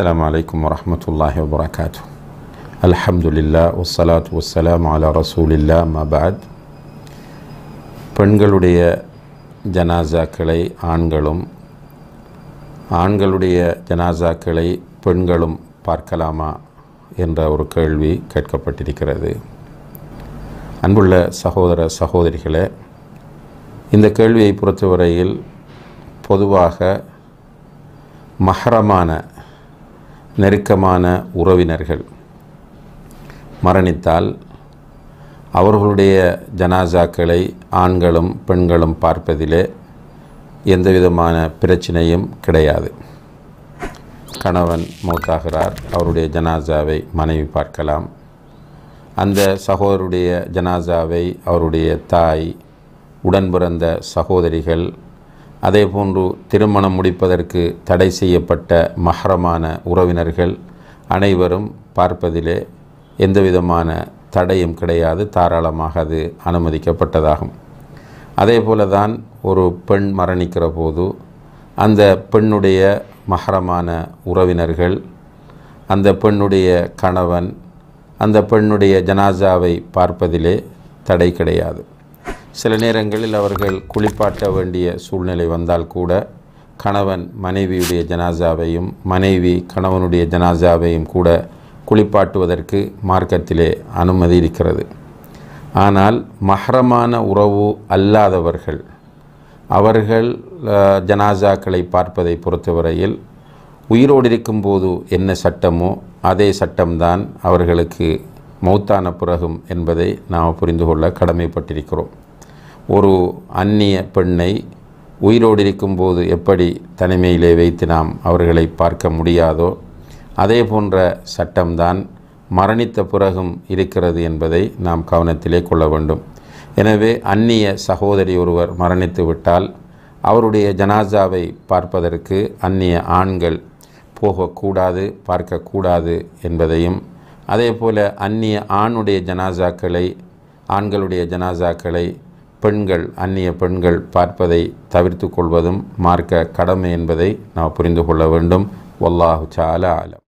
السلام عليكم ورحمة الله وبركاته الحمد لله والصلاة والسلام على رسول الله ما بعد பெண்களுடைய ஜனாசாக்களை ஆண்களும் ஆண்களுடைய ஜனாசாக்களை பெண்களும் பார்க்கலாமா என்ற ஒரு கேள்வி கேட்கப்பட்டிருக்கிறது அன்புள்ள சகோதர சகோதரிகளே இந்த கேள்வியை பொறுத்தவரையில் பொதுவாக மஹரமான நெருக்கமான உறவினர்கள் மரணித்தால் அவர்களுடைய ஜனாசாக்களை ஆண்களும் பெண்களும் பார்ப்பதிலே எந்தவிதமான பிரச்சனையும் கிடையாது கணவன் மூத்தாகிறார் அவருடைய ஜனாசாவை மனைவி பார்க்கலாம் அந்த சகோதருடைய ஜனாசாவை அவருடைய தாய் உடன் பிறந்த சகோதரிகள் அதே போன்று திருமணம் முடிப்பதற்கு தடை செய்யப்பட்ட மகரமான உறவினர்கள் அனைவரும் பார்ப்பதிலே எந்தவிதமான தடையும் கிடையாது தாராளமாக அது அனுமதிக்கப்பட்டதாகும் அதே போல தான் ஒரு பெண் மரணிக்கிற போது அந்த பெண்ணுடைய மகரமான உறவினர்கள் அந்த பெண்ணுடைய கணவன் அந்த பெண்ணுடைய ஜனாசாவை பார்ப்பதிலே தடை கிடையாது சில நேரங்களில் அவர்கள் குளிப்பாட்ட வேண்டிய சூழ்நிலை வந்தால் கூட கணவன் மனைவியுடைய ஜனாசாவையும் மனைவி கணவனுடைய ஜனாசாவையும் கூட குளிப்பாட்டுவதற்கு மார்க்கத்திலே அனுமதி இருக்கிறது ஆனால் மஹரமான உறவு அல்லாதவர்கள் அவர்கள் ஜனாசாக்களை பார்ப்பதை பொறுத்தவரையில் உயிரோடு இருக்கும்போது என்ன சட்டமோ அதே சட்டம்தான் அவர்களுக்கு மௌத்தான பிறகும் என்பதை நாம் புரிந்து கொள்ள கடமைப்பட்டிருக்கிறோம் ஒரு அந்நிய பெண்ணை உயிரோடு இருக்கும்போது எப்படி தனிமையிலே வைத்து நாம் அவர்களை பார்க்க முடியாதோ அதே போன்ற சட்டம்தான் மரணித்த பிறகும் இருக்கிறது என்பதை நாம் கவனத்திலே கொள்ள வேண்டும் எனவே அந்நிய சகோதரி ஒருவர் மரணித்து விட்டால் அவருடைய ஜனாசாவை பார்ப்பதற்கு அந்நிய ஆண்கள் போகக்கூடாது பார்க்கக்கூடாது என்பதையும் அதே போல் அந்நிய ஆணுடைய ஜனாசாக்களை ஆண்களுடைய ஜனாசாக்களை பெண்கள் அந்நிய பெண்கள் பார்ப்பதை தவிர்த்து கொள்வதும் மார்க்க கடமை என்பதை நாம் புரிந்து கொள்ள வேண்டும் ஒல்லாஹு சால ஆலம்